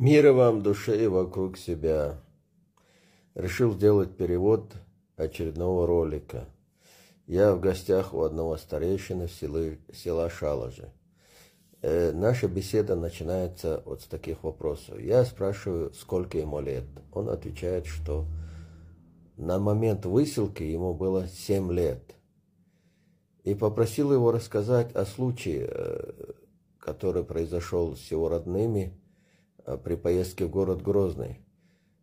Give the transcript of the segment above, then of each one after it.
Мира вам, душе и вокруг себя. Решил сделать перевод очередного ролика. Я в гостях у одного старейшины в селы, села Шалажи. Э, наша беседа начинается вот с таких вопросов. Я спрашиваю, сколько ему лет. Он отвечает, что на момент выселки ему было 7 лет. И попросил его рассказать о случае, э, который произошел с его родными – Э, при поездке в город Грозный.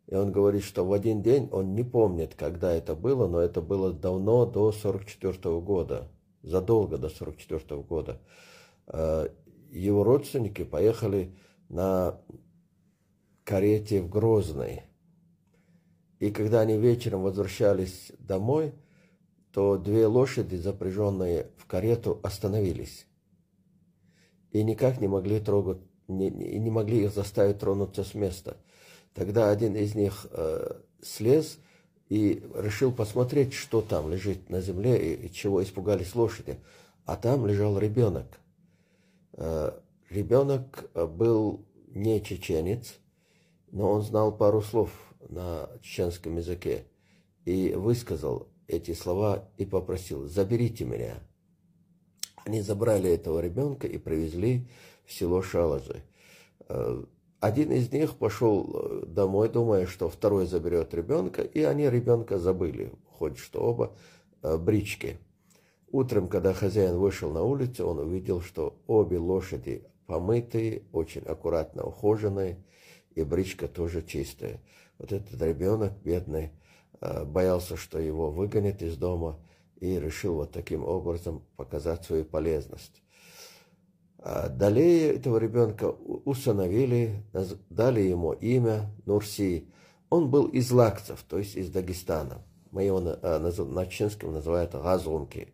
И он говорит, что в один день, он не помнит, когда это было, но это было давно, до 44 года, задолго до 44 года. Э, его родственники поехали на карете в Грозный. И когда они вечером возвращались домой, то две лошади, запряженные в карету, остановились. И никак не могли трогать не, не могли их заставить тронуться с места. Тогда один из них э, слез и решил посмотреть, что там лежит на земле и, и чего испугались лошади. А там лежал ребенок. Э, ребенок был не чеченец, но он знал пару слов на чеченском языке и высказал эти слова и попросил «заберите меня». Они забрали этого ребенка и привезли в село Шалозы. Э, один из них пошел э, домой, думая, что второй заберет ребенка, и они ребенка забыли, хоть что оба, э, брички. Утром, когда хозяин вышел на улицу, он увидел, что обе лошади помытые, очень аккуратно ухоженные, и бричка тоже чистая. Вот этот ребенок, бедный, боялся, что его выгонят из дома – и решил вот таким образом показать свою полезность. А далее этого ребенка усыновили, дали ему имя Нурси. Он был из лакцев, то есть из Дагестана. Мы его на а, чинском называют газунки.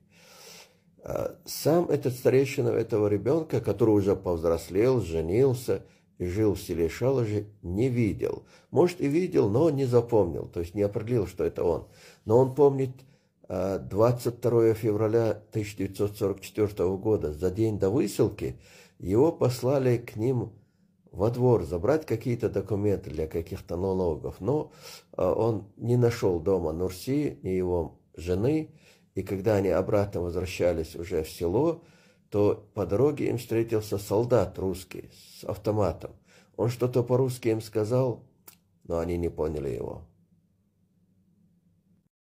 А сам этот старейшина этого ребенка, который уже повзрослел, женился и жил в селе Шалажи, не видел. Может и видел, но не запомнил, то есть не определил, что это он. Но он помнит 22 э, февраля 1944 года, за день до высылки его послали к ним во двор забрать какие-то документы для каких-то налогов, но э, он не нашел дома Нурси, ни его жены, и когда они обратно возвращались уже в село, то по дороге им встретился солдат русский с автоматом. Он что-то по-русски им сказал, но они не поняли его.